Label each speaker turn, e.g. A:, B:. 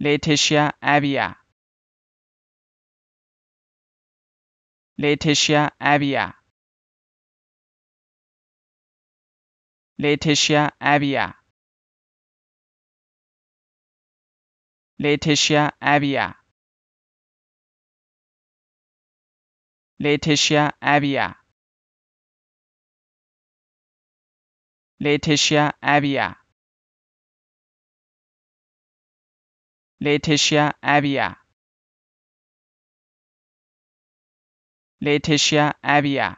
A: Laetitia Abia. Laetitia Abia. Laetitia Abia. Laetitia Abia. Laetitia Abia. Laetitia Abia. Laetitia Abia. Laetitia Abia.